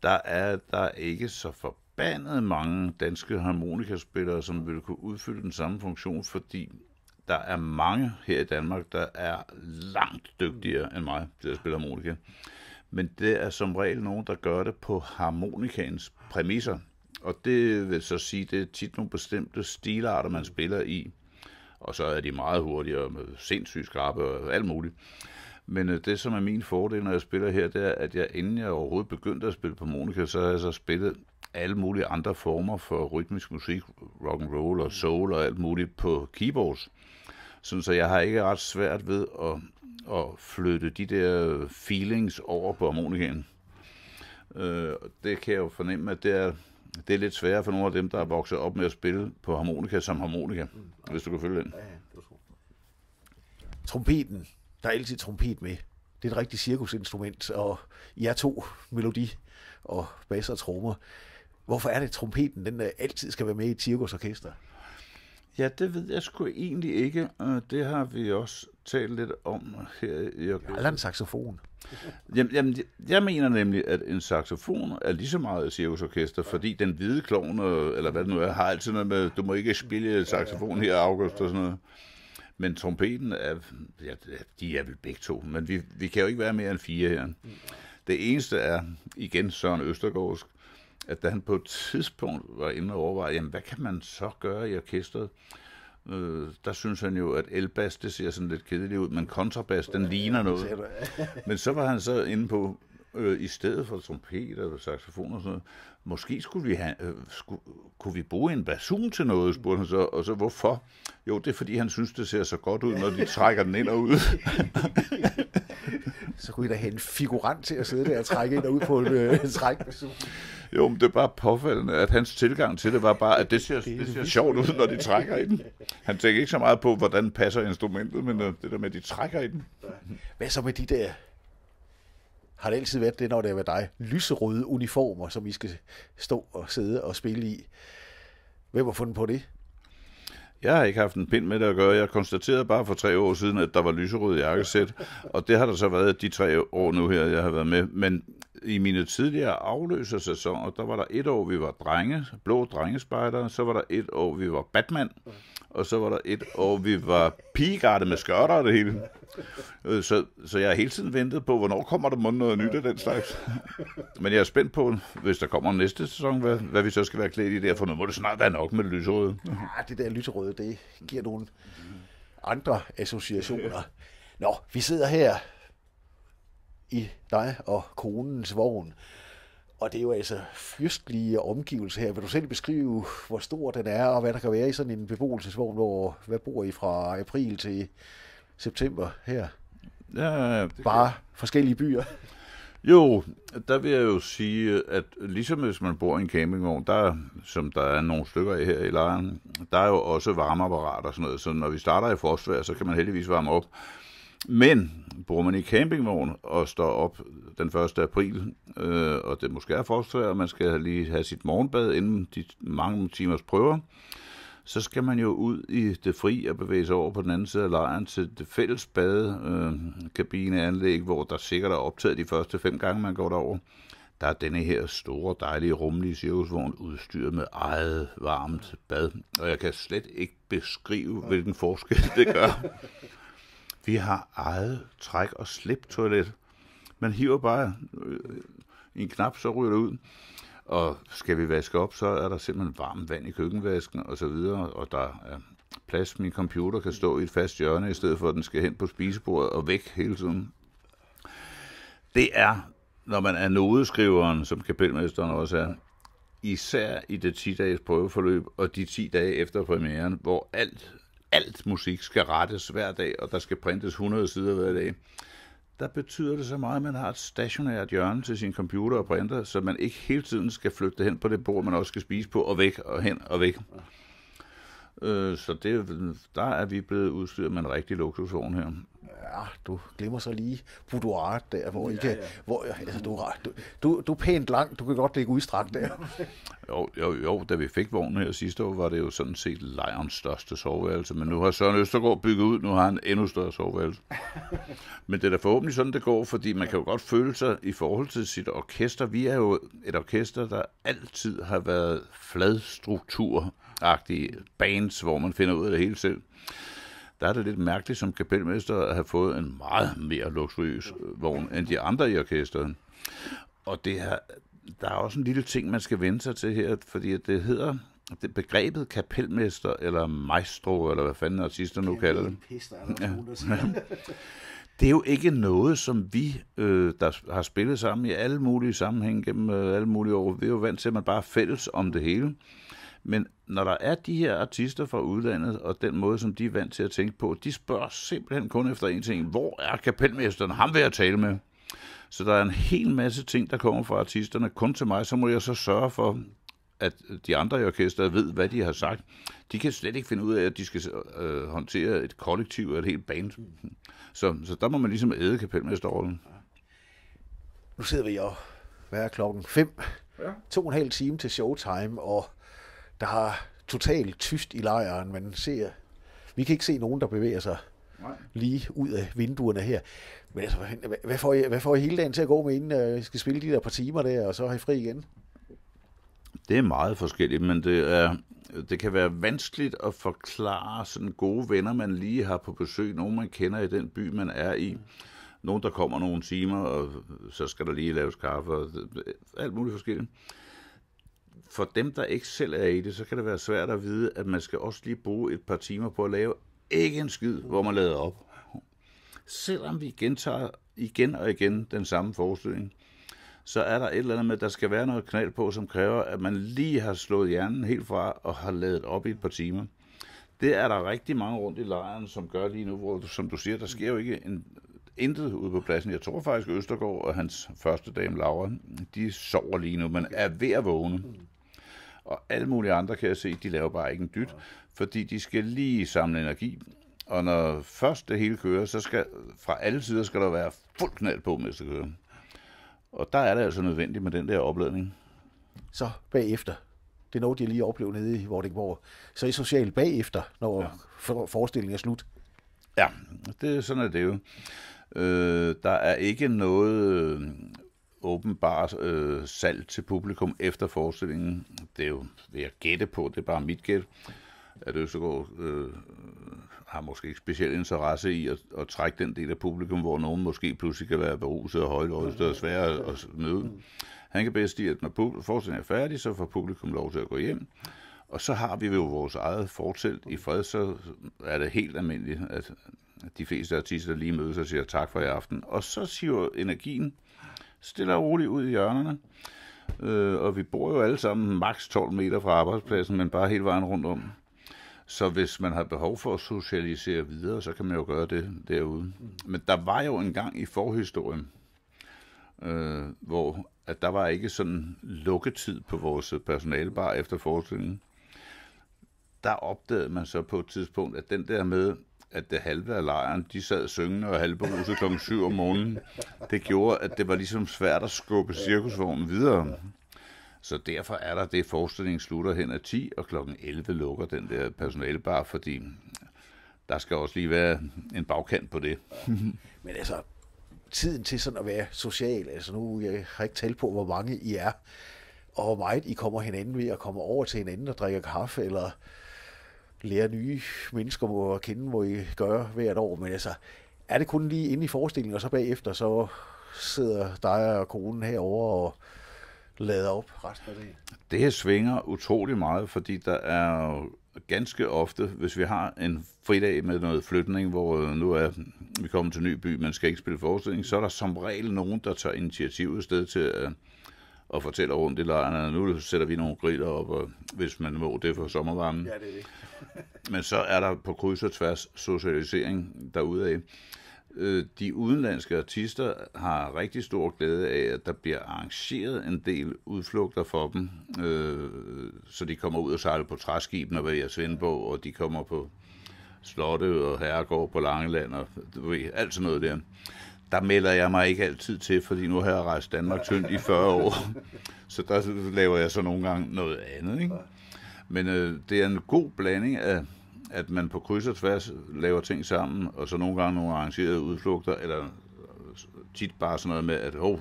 der er der ikke så forbandet mange danske harmonikaspillere, som vil kunne udfylde den samme funktion, fordi der er mange her i Danmark, der er langt dygtigere end mig til at spille harmonika. Men det er som regel nogen, der gør det på harmonikans præmisser. Og det vil så sige, det er tit nogle bestemte stilarter, man spiller i. Og så er de meget hurtige og sindssygt skarpe og alt muligt. Men øh, det, som er min fordel, når jeg spiller her, det er, at jeg inden jeg overhovedet begyndte at spille på harmonika, så har jeg så spillet alle mulige andre former for rytmisk musik, rock and roll og soul og alt muligt på keyboards. Sådan, så jeg har ikke ret svært ved at, at flytte de der feelings over på harmonikaen. Øh, det kan jeg jo fornemme, at det er, det er lidt sværere for nogle af dem, der er vokset op med at spille på harmonika som harmonika, mm. hvis du kan følge den. Ja, ja, Trompeten. Der er altid trompet med. Det er et rigtigt cirkusinstrument, og er to melodi og bas og trommer. Hvorfor er det, at trompeten den øh, altid skal være med i et cirkusorkester? Ja, det ved jeg sgu egentlig ikke. Øh, det har vi også talt lidt om her i august. Eller en saxofon. Jamen, jamen, jeg mener nemlig, at en saxofon er lige så meget et cirkusorkester, fordi den hvide klovn, øh, eller hvad det nu er, har altid noget med, du må ikke spille saxofon her i august og sådan noget. Men trompeten er, ja, de er vel begge to, men vi, vi kan jo ikke være mere end fire her. Mm. Det eneste er, igen Søren Østergaardsk, at da han på et tidspunkt var inde og overveje, jamen hvad kan man så gøre i orkestret? Øh, der synes han jo, at elbas, det ser sådan lidt kedeligt ud, men kontrabas, den ligner noget. Men så var han så inde på, øh, i stedet for trompeter eller saxofon og sådan noget, måske skulle vi have, øh, skulle, kunne vi bruge en basun til noget, spurgte han så, og så hvorfor? Jo, det er fordi, han synes, det ser så godt ud, når de trækker den ind og ud. så kunne I da have en figurant til at sidde der og trække ind og ud på en, øh, en trækbasun. Jo, men det er bare påfaldende, at hans tilgang til det var bare, at det ser, det ser sjovt ud, når de trækker i den. Han tænker ikke så meget på, hvordan passer instrumentet, men øh, det der med, at de trækker i den. Hvad så med de der har det altid været det, når det er med dig, lyserøde uniformer, som I skal stå og sidde og spille i. Hvem har fundet på det? Jeg har ikke haft en pind med det at gøre. Jeg konstaterede bare for tre år siden, at der var lyserøde jakkesæt, og det har der så været de tre år nu her, jeg har været med. Men i mine tidligere afløsersæsoner, der var der et år, vi var drenge, blå drengespejdere. så var der et år, vi var Batman, og så var der et, og vi var pigegarde med skørter og det hele. Øh, så, så jeg har hele tiden ventet på, hvornår kommer der måske noget nyt af den slags. Men jeg er spændt på, hvis der kommer næste sæson, hvad, hvad vi så skal være klædt i der, for nu må det snart være nok med det lyserøde. Ja, det der lyserøde, det giver nogle andre associationer. Nå, vi sidder her i dig og konens vogn. Og det er jo altså fyrstlige omgivelser her. Vil du selv beskrive, hvor stor den er, og hvad der kan være i sådan en beboelsesvogn, hvor hvad bor I fra april til september her? Ja, Bare kan... forskellige byer. Jo, der vil jeg jo sige, at ligesom hvis man bor i en campingvogn, der, som der er nogle stykker af her i lejren, der er jo også varmeapparater og sådan noget. Så når vi starter i frostvær, så kan man heldigvis varme op. Men bor man i campingvogn og står op den 1. april, øh, og det måske er forstået, at man skal lige have sit morgenbad inden de mange timers prøver, så skal man jo ud i det fri og bevæge sig over på den anden side af lejren til det fælles badekabineanlæg, øh, hvor der sikkert er optaget de første fem gange, man går derover. Der er denne her store, dejlige, rummelige cirkusvogn udstyret med eget varmt bad, og jeg kan slet ikke beskrive, hvilken forskel det gør vi har eget træk- og slip-toilet. Man hiver bare øh, en knap, så ryger det ud. Og skal vi vaske op, så er der simpelthen varmt vand i køkkenvasken og så videre, og der er plads. Min computer kan stå i et fast hjørne, i stedet for at den skal hen på spisebordet og væk hele tiden. Det er, når man er nodeskriveren, som kapelmesteren også er, især i det 10-dages prøveforløb og de 10 dage efter premieren, hvor alt alt musik skal rettes hver dag, og der skal printes 100 sider hver dag, der betyder det så meget, at man har et stationært hjørne til sin computer og printer, så man ikke hele tiden skal flytte hen på det bord, man også skal spise på, og væk og hen og væk. Øh, så det, der er vi blevet udstyret med en rigtig luksusvogn her. Ja, du glemmer så lige boudoir der, hvor, ja, I kan, ja. hvor altså, du, du, du, du er pænt langt, du kan godt ligge udstrakt der. jo, jo, jo, da vi fik vognen her sidste år, var det jo sådan set lejrens største soveværelse, men nu har Søren Østergaard bygget ud, nu har han endnu større soveværelse. men det er da forhåbentlig sådan, det går, fordi man kan jo godt føle sig i forhold til sit orkester. Vi er jo et orkester, der altid har været flad struktur agtige bands, hvor man finder ud af det hele selv, der er det lidt mærkeligt som kapelmester at have fået en meget mere luksuriøs øh, vogn end de andre i orkestret. Og det her, der er også en lille ting, man skal vende sig til her, fordi det hedder det begrebet kapelmester, eller maestro, eller hvad fanden artister nu kalder det. det er jo ikke noget, som vi, øh, der har spillet sammen i alle mulige sammenhæng gennem øh, alle mulige år, vi er jo vant til, at man bare er fælles om det hele. Men når der er de her artister fra udlandet, og den måde, som de er vant til at tænke på, de spørger simpelthen kun efter en ting. Hvor er kapelmesteren? Ham vil jeg tale med. Så der er en hel masse ting, der kommer fra artisterne kun til mig, så må jeg så sørge for, at de andre i orkestret ved, hvad de har sagt. De kan slet ikke finde ud af, at de skal øh, håndtere et kollektiv eller et helt band. Så, så der må man ligesom æde kapelmesterrollen. Nu sidder vi og, hver klokken? Fem? Ja. To og en halv time til showtime, og der har totalt tyst i lejren. Man ser, vi kan ikke se nogen, der bevæger sig Nej. lige ud af vinduerne her. Men altså, hvad, hvad, får I, hvad får I hele dagen til at gå med, inden øh, I skal spille de der par timer der, og så har I fri igen? Det er meget forskelligt, men det, er, det kan være vanskeligt at forklare sådan gode venner, man lige har på besøg, nogen man kender i den by, man er i. Nogen, der kommer nogle timer, og så skal der lige laves kaffe, og alt muligt forskelligt for dem, der ikke selv er i det, så kan det være svært at vide, at man skal også lige bruge et par timer på at lave ikke en skid, hvor man lader op. Selvom vi gentager igen og igen den samme forestilling, så er der et eller andet med, at der skal være noget knald på, som kræver, at man lige har slået hjernen helt fra og har lavet op i et par timer. Det er der rigtig mange rundt i lejren, som gør lige nu, hvor, som du siger, der sker jo ikke en, intet ude på pladsen. Jeg tror faktisk, at Østergaard og hans første dame, Laura, de sover lige nu, men er ved at vågne og alle mulige andre kan jeg se, de laver bare ikke en dyt, fordi de skal lige samle energi, og når først det hele kører, så skal fra alle sider skal der være fuld knald på, mens det kører. Og der er det altså nødvendigt med den der opladning. Så bagefter, det er noget, de lige oplever nede i Vordingborg, så i socialt bagefter, når ja. forestillingen er slut. Ja, det, sådan er det jo. Øh, der er ikke noget åbenbart øh, salg til publikum efter forestillingen. Det er jo, vil jeg gætte på, det er bare mit gæt, at Østergaard øh, har måske ikke speciel interesse i at, at trække den del af publikum, hvor nogen måske pludselig kan være beruset og højt, og svære at møde. Han kan bedst sige, at når forestillingen er færdig, så får publikum lov til at gå hjem. Og så har vi jo vores eget fortelt i fred, så er det helt almindeligt, at de fleste artister lige mødes og siger tak for i aften. Og så siger energien stille og roligt ud i hjørnerne. Øh, og vi bor jo alle sammen maks 12 meter fra arbejdspladsen, men bare hele vejen rundt om. Så hvis man har behov for at socialisere videre, så kan man jo gøre det derude. Men der var jo en gang i forhistorien, øh, hvor at der var ikke sådan lukketid på vores personalebar efter forestillingen. Der opdagede man så på et tidspunkt, at den der med, at det halve af lejren, de sad syngende og halvberuset kl. 7 om morgenen. Det gjorde, at det var ligesom svært at skubbe cirkusvognen videre. Så derfor er der det, forestillingen slutter hen ad 10, og kl. 11 lukker den der personalebar, fordi der skal også lige være en bagkant på det. Men altså, tiden til sådan at være social, altså nu jeg har ikke talt på, hvor mange I er, og hvor meget I kommer hinanden ved at komme over til hinanden og drikke kaffe, eller lære nye mennesker at kende, må I gøre hvert år. Men altså, er det kun lige inde i forestillingen, og så bagefter, så sidder dig og konen herover og lader op resten af dagen? Det her svinger utrolig meget, fordi der er ganske ofte, hvis vi har en fridag med noget flytning, hvor øh, nu er vi kommet til en ny by, man skal ikke spille forestilling, så er der som regel nogen, der tager initiativet sted til at øh, og fortæller rundt i lejren, at nu sætter vi nogle griller op, og hvis man må det for sommervarmen. Ja, det er det. Men så er der på kryds og tværs socialisering derude af. Øh, de udenlandske artister har rigtig stor glæde af, at der bliver arrangeret en del udflugter for dem, øh, så de kommer ud og sejler på træskibene ved Svendborg, og de kommer på slotte og herregård på Langeland og du ved, alt sådan noget der der melder jeg mig ikke altid til, fordi nu har jeg rejst Danmark tyndt i 40 år. Så der laver jeg så nogle gange noget andet. Ikke? Men øh, det er en god blanding af, at man på kryds og tværs laver ting sammen, og så nogle gange nogle arrangerede udflugter, eller øh, tit bare sådan noget med, at oh,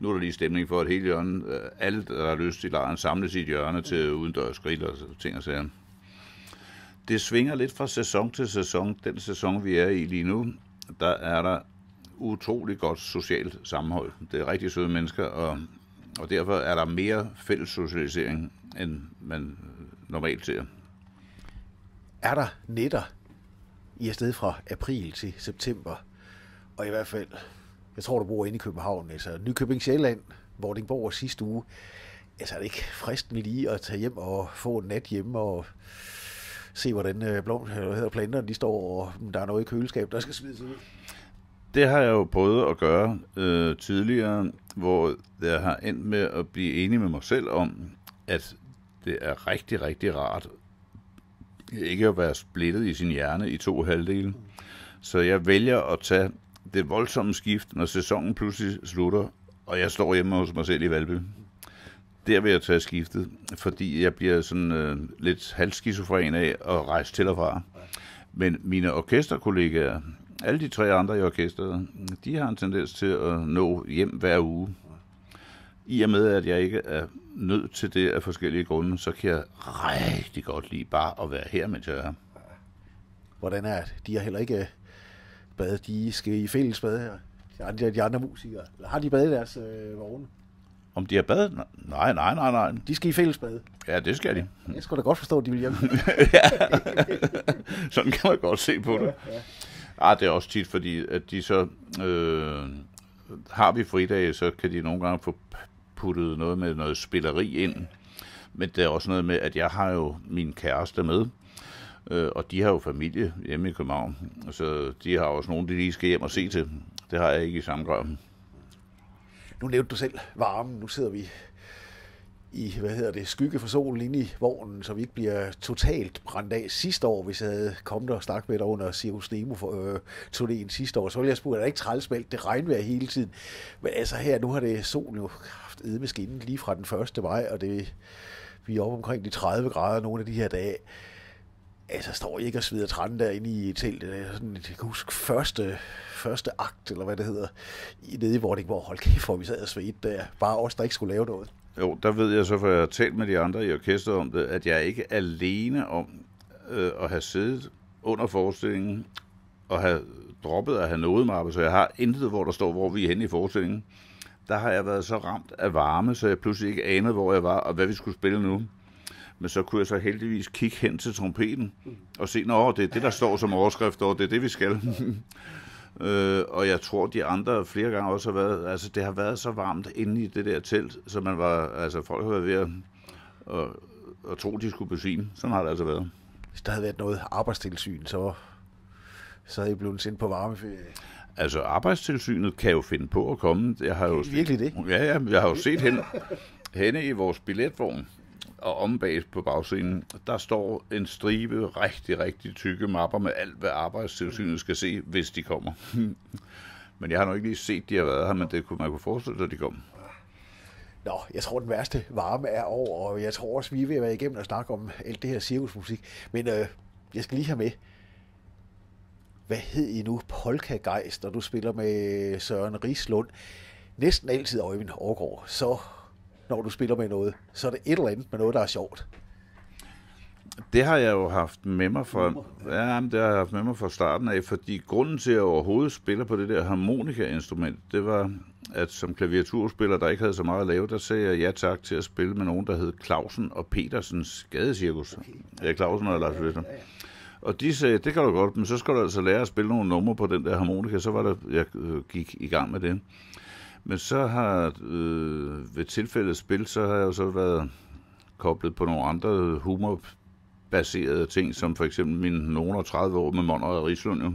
nu er der lige stemning for, at hele hjørnet, øh, alle, der har lyst til lejren, samles i et hjørne til udendørs grill og ting og sager. Det svinger lidt fra sæson til sæson. Den sæson, vi er i lige nu, der er der utrolig godt socialt sammenhold. Det er rigtig søde mennesker, og, og derfor er der mere fælles socialisering, end man normalt ser. Er der netter i afsted fra april til september, og i hvert fald, jeg tror, du bor inde i København, altså Nykøbing Sjælland, hvor din bor sidste uge, altså er det ikke fristende lige at tage hjem og få en nat hjemme og se, hvordan øh, blom, eller hedder planterne, de står, og mm, der er noget i køleskabet, der skal smides ud det har jeg jo prøvet at gøre øh, tidligere, hvor jeg har endt med at blive enig med mig selv om, at det er rigtig, rigtig rart ikke at være splittet i sin hjerne i to halvdele. Så jeg vælger at tage det voldsomme skift, når sæsonen pludselig slutter, og jeg står hjemme hos mig selv i Valby. Der vil jeg tage skiftet, fordi jeg bliver sådan øh, lidt halvskizofren af at rejse til og fra. Men mine orkesterkollegaer, alle de tre andre i orkestret, de har en tendens til at nå hjem hver uge. I og med, at jeg ikke er nødt til det af forskellige grunde, så kan jeg rigtig godt lide bare at være her, med jeg er. Hvordan er det? De har heller ikke øh, badet. De skal i fælles bade her. De andre, de andre musikere. Har de badet deres øh, vogne? Om de har badet? Nej, nej, nej, nej. De skal i fællesbad. Ja, det skal de. Jeg skulle da godt forstå, at de vil hjem. ja. Sådan kan man godt se på det. Ja, ja. Ah, det er også tit, fordi at de så... Øh, har vi fridage, så kan de nogle gange få puttet noget med noget spilleri ind. Men det er også noget med, at jeg har jo min kæreste med, øh, og de har jo familie hjemme i København. Så de har også nogen, de lige skal hjem og se til. Det har jeg ikke i samme grad. Nu nævnte du selv varmen. Nu sidder vi i, hvad hedder det, skygge for solen inde i vognen, så vi ikke bliver totalt brændt af sidste år, hvis jeg havde kommet og snakket med dig under Sirius Nemo for, øh, turnéen sidste år, så ville jeg spørge, er der ikke trælsmælt, det regnvejr hele tiden. Men altså her, nu har det solen jo haft med lige fra den første vej, og det, vi er oppe omkring de 30 grader nogle af de her dage. Altså, står jeg ikke og svider træn derinde i teltet. sådan, jeg kan huske første, første akt, eller hvad det hedder, nede i Vordingborg. Hold kæft, hvor vi sad og svedte der. Bare os, der ikke skulle lave noget. Jo, der ved jeg så, for jeg har talt med de andre i orkestret om det, at jeg ikke er alene om øh, at have siddet under forestillingen og have droppet at have noget mappe, så jeg har intet, hvor der står, hvor vi er henne i forestillingen. Der har jeg været så ramt af varme, så jeg pludselig ikke anede, hvor jeg var og hvad vi skulle spille nu. Men så kunne jeg så heldigvis kigge hen til trompeten og se, at det er det, der står som overskrift, og det er det, vi skal. Øh, og jeg tror, de andre flere gange også har været, altså det har været så varmt inde i det der telt, så man var, altså folk har været ved at, og, og tro, de skulle besvime. Sådan har det altså været. Hvis der havde været noget arbejdstilsyn, så, så havde I blevet sendt på varmeferie. Altså, arbejdstilsynet kan jo finde på at komme. Jeg har jo det er virkelig det? Ja, ja, jeg har jo set hende, hende i vores billetvogn og om bag på bagscenen, der står en stribe rigtig, rigtig tykke mapper med alt, hvad arbejdstilsynet skal se, hvis de kommer. men jeg har nok ikke lige set, de har været her, men det kunne man kunne forestille sig, at de kom. Nå, jeg tror, den værste varme er over, og jeg tror også, vi vil være igennem og snakke om alt det her cirkusmusik. Men øh, jeg skal lige have med, hvad hed I nu, Polka Geist, når du spiller med Søren Rislund? Næsten altid over i min så når du spiller med noget, så er det et eller andet med noget, der er sjovt. Det har jeg jo haft med mig fra, ja, det har jeg haft med mig fra starten af, fordi grunden til, at jeg overhovedet spiller på det der harmonika-instrument, det var, at som klaviaturspiller, der ikke havde så meget at lave, der sagde jeg ja tak til at spille med nogen, der hed Clausen og Petersens Gadecirkus. Okay. Ja, Clausen og Lars ja, ja, ja. Og de sagde, det kan du godt, men så skal du altså lære at spille nogle numre på den der harmonika, så var det, jeg øh, gik i gang med det. Men så har, øh, ved tilfældet spil, så har jeg jo så været koblet på nogle andre humorbaserede ting, som for eksempel min nogen 30 år med Måndre og Rislund, jo,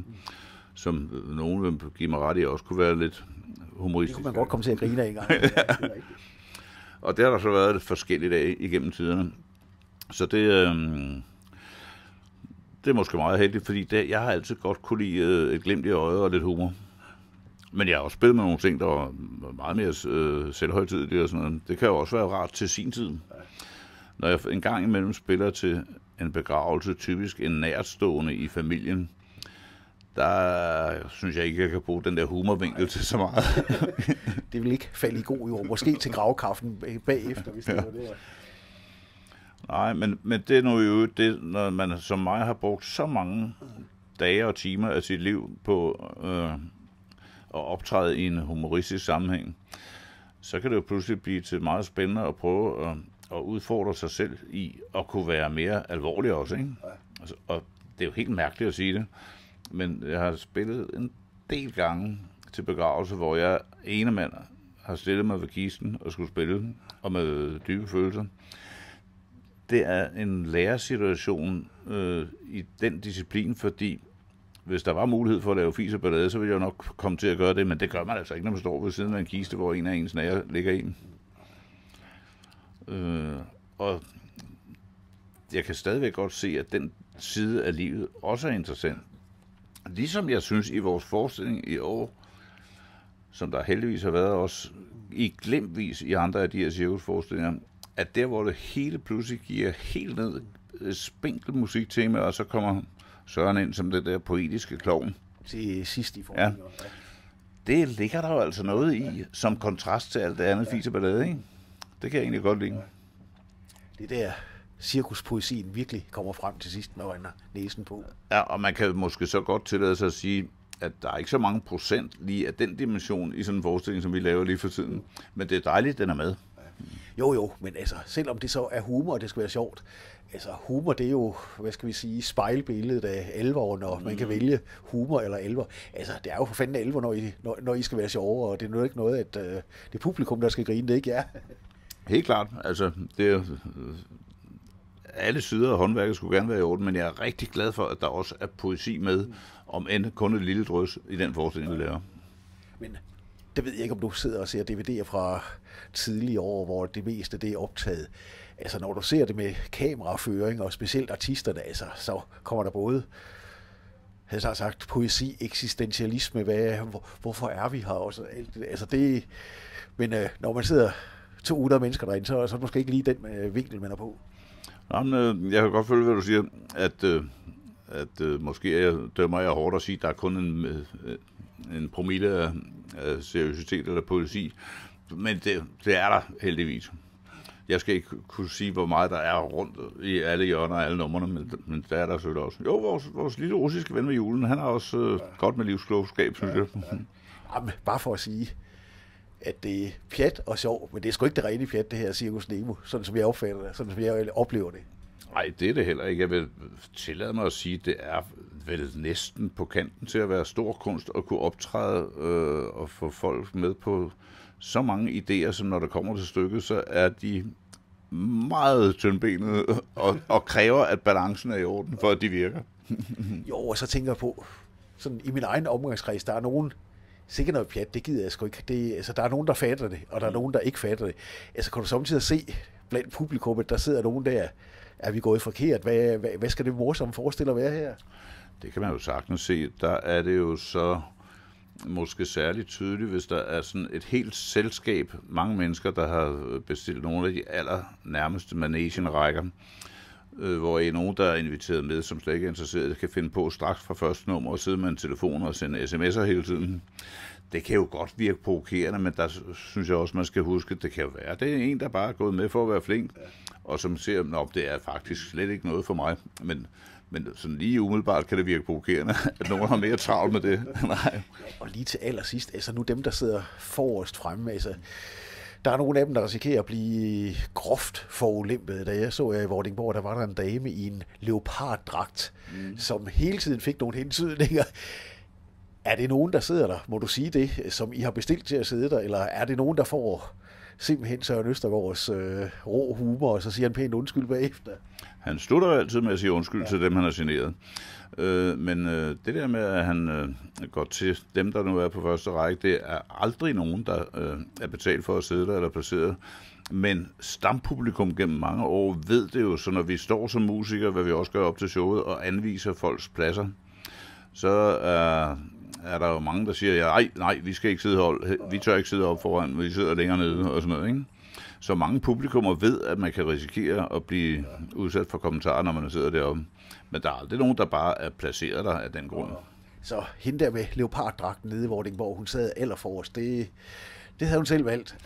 som nogen vil give mig ret i, også kunne være lidt humoristisk. Det kunne man godt komme til at grine af en gang. ja. Og det har der så været forskelligt af igennem tiderne. Så det, øh, det er måske meget heldigt, fordi det, jeg har altid godt kunne lide øh, et glimt i øjet og lidt humor. Men jeg har også spillet med nogle ting, der var meget mere øh, selvhøjtidige og sådan noget. Det kan jo også være rart til sin tid. Når jeg en gang imellem spiller til en begravelse, typisk en nærtstående i familien, der synes jeg ikke, jeg kan bruge den der humorvinkel Nej. til så meget. det vil ikke falde i god jord, måske til gravkaffen bagefter, hvis det ja. var det. Nej, men, men det er nu jo det, når man som mig har brugt så mange dage og timer af sit liv på øh, og optræde i en humoristisk sammenhæng, så kan det jo pludselig blive til meget spændende at prøve at, at udfordre sig selv i at kunne være mere alvorlig også. Ikke? Altså, og det er jo helt mærkeligt at sige det, men jeg har spillet en del gange til begravelse, hvor jeg ene mand har stillet mig ved kisten og skulle spille, og med dybe følelser. Det er en lærersituation øh, i den disciplin, fordi hvis der var mulighed for at lave fis og ballade, så ville jeg nok komme til at gøre det, men det gør man altså ikke, når man står ved siden af en kiste, hvor en af ens nære ligger i. Øh, og jeg kan stadigvæk godt se, at den side af livet også er interessant. Ligesom jeg synes i vores forestilling i år, som der heldigvis har været også i glemvis i andre af de her cirkusforestillinger, at der, hvor det hele pludselig giver helt ned øh, spinkel musiktema, og så kommer Søren ind som det der poetiske klovn. Til sidst i formen. Ja. Det ligger der jo altså noget i, som kontrast til alt det andet fise ballade, ikke? Det kan jeg egentlig godt lide. Det der cirkuspoesien virkelig kommer frem til sidst, når man har næsen på. Ja, og man kan måske så godt tillade sig at sige, at der er ikke så mange procent lige af den dimension i sådan en forestilling, som vi laver lige for tiden. Men det er dejligt, at den er med. Jo, jo, men altså, selvom det så er humor, og det skal være sjovt, altså humor, det er jo, hvad skal vi sige, spejlbilledet af elver, når mm. man kan mm. vælge humor eller elver. Altså, det er jo for fanden elver, når I, når, når I skal være sjove, og det er jo ikke noget, at øh, det publikum, der skal grine, det ikke er. Helt klart, altså, det er, alle sider af håndværket skulle gerne være i orden, men jeg er rigtig glad for, at der også er poesi med, mm. om end kun et lille drøs i den forestilling, vi laver. Men det ved jeg ikke, om du sidder og ser DVD'er fra tidlige år, hvor det meste det er optaget. Altså, når du ser det med kameraføring, og specielt artisterne, altså, så kommer der både havde jeg sagt, poesi, eksistentialisme, hvad, hvor, hvorfor er vi her? Og så, alt det, altså det, men øh, når man sidder uder mennesker derinde, så, så er det måske ikke lige den øh, vinkel, man er på. Jamen, øh, jeg kan godt følge, hvad du siger, at, øh, at øh, måske jeg, dømmer jeg hårdt at sige, at der er kun en, øh, en promille af, af seriøsitet eller poesi. men det, det er der heldigvis. Jeg skal ikke kunne sige, hvor meget der er rundt i alle hjørner og alle numrene, men, men der er der selvfølgelig også. Jo, vores, vores lille russiske ven med julen, han har også øh, godt med livsklogskab, synes jeg. Ja, ja. Jamen, bare for at sige, at det er pjat og sjov, men det er sgu ikke det rene pjat, det her Circus Nemo, sådan som jeg opfatter det, sådan som jeg oplever det. Nej, det er det heller ikke. Jeg vil tillade mig at sige, at det er vel næsten på kanten til at være stor kunst og kunne optræde øh, og få folk med på så mange idéer, som når der kommer til stykket, så er de meget tyndbenede og, og kræver, at balancen er i orden, for at de virker. jo, og så tænker jeg på, sådan i min egen omgangskreds, der er nogen, sikkert noget pjat, det gider jeg sgu ikke. Det, altså, der er nogen, der fatter det, og der er mm. nogen, der ikke fatter det. Altså, kan du samtidig se blandt publikummet, der sidder nogen der, er vi gået forkert? Hvad, hvad, hvad skal det morsomme forestille at være her? Det kan man jo sagtens se. Der er det jo så måske særligt tydeligt, hvis der er sådan et helt selskab, mange mennesker, der har bestilt nogle af de allernærmeste manegen-rækker, øh, hvor en nogen, der er inviteret med, som slet ikke er interesseret, kan finde på straks fra første nummer og sidde med en telefon og sende sms'er hele tiden. Det kan jo godt virke provokerende, men der synes jeg også, man skal huske, at det kan være, det er en, der bare er gået med for at være flink, og som ser, at det er faktisk slet ikke noget for mig, men men sådan lige umiddelbart kan det virke provokerende, at nogen har mere travlt med det. Nej. Og lige til allersidst, altså nu dem, der sidder forrest fremme, altså der er nogle af dem, der risikerer at blive groft forulæmpet. Da jeg så jeg i Vordingborg, der var der en dame i en leoparddragt, mm. som hele tiden fik nogle hentydninger. Er det nogen, der sidder der, må du sige det, som I har bestilt til at sidde der, eller er det nogen, der får simpelthen Søren Østergaards øh, rå humor, og så siger han pænt undskyld bagefter? Han slutter altid med at sige undskyld ja. til dem, han har generet. Øh, men øh, det der med, at han øh, går til dem, der nu er på første række, det er aldrig nogen, der øh, er betalt for at sidde der eller placeret. Men stampublikum gennem mange år ved det jo, så når vi står som musikere, hvad vi også gør op til showet, og anviser folks pladser, så øh, er der jo mange, der siger, ja, nej, nej, vi skal ikke sidde hold, vi tør ikke sidde op foran, vi sidder længere nede og sådan noget, ikke? så mange publikummer ved, at man kan risikere at blive udsat for kommentarer, når man sidder deroppe. Men der er aldrig nogen, der bare er placeret der af den grund. Så hende der med leoparddragten nede i Vordingborg, hun sad eller os, det, det havde hun selv valgt.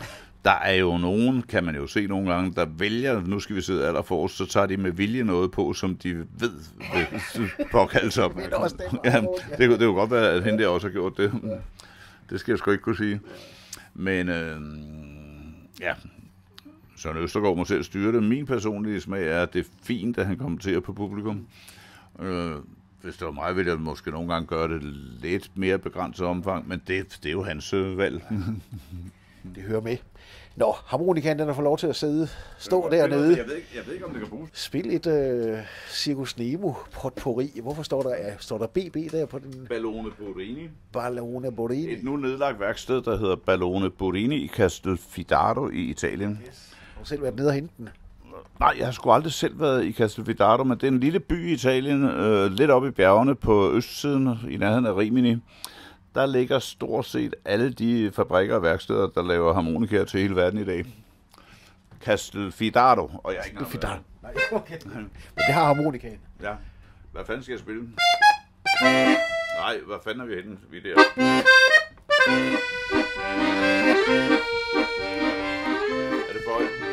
Der er jo nogen, kan man jo se nogle gange, der vælger, nu skal vi sidde aller os, så tager de med vilje noget på, som de ved påkalde sig det, er også ja, det, det kunne godt være, at hende der også har gjort det. Det skal jeg sgu ikke kunne sige. Men øh, ja, Søren Østergaard må selv styre det. Min personlige smag er, at det er fint, at han kommenterer på publikum. Øh, hvis det var mig, ville jeg måske nogle gange gøre det lidt mere begrænset omfang, men det, det er jo hans øh, valg. det hører med. Nå, harmonikanten er der for lov til at sidde, stå det dernede. Jeg ved, ikke, jeg ved ikke, om det kan bruges. Spil et øh, Circus Nemo potpourri. Hvorfor står der, ja, står der BB der på den? Ballone Borini. Ballone Borini. Et nu nedlagt værksted, der hedder Ballone Borini i Castelfidardo i Italien. Yes selv været nede og hente den? Nej, jeg har sgu aldrig selv været i Castelfidardo, men det er en lille by i Italien, øh, lidt oppe i bjergene på østsiden, i nærheden af Rimini. Der ligger stort set alle de fabrikker og værksteder, der laver harmonikaer til hele verden i dag. Castelfidardo, og jeg er ikke Castelfidardo. Nej, okay. Men det har harmonikaen. Ja. Hvad fanden skal jeg spille? Nej, hvad fanden er vi henne? Vi der. Er det bøj?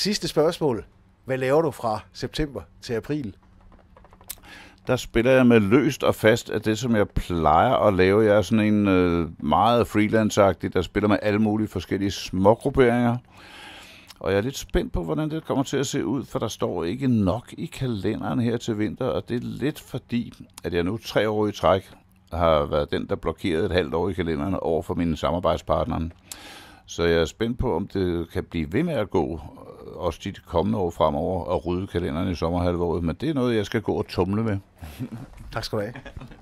Sidste spørgsmål. Hvad laver du fra september til april? Der spiller jeg med løst og fast af det, som jeg plejer at lave. Jeg er sådan en øh, meget freelanceagtig, der spiller med alle mulige forskellige smågrupperinger. Og jeg er lidt spændt på, hvordan det kommer til at se ud, for der står ikke nok i kalenderen her til vinter, og det er lidt fordi, at jeg nu tre år i træk har været den, der blokerede et halvt år i kalenderen over for mine samarbejdspartnere. Så jeg er spændt på, om det kan blive ved med at gå, også de kommende år fremover at rydde kalenderen i sommerhalvåret, men det er noget, jeg skal gå og tumle med. tak skal du have.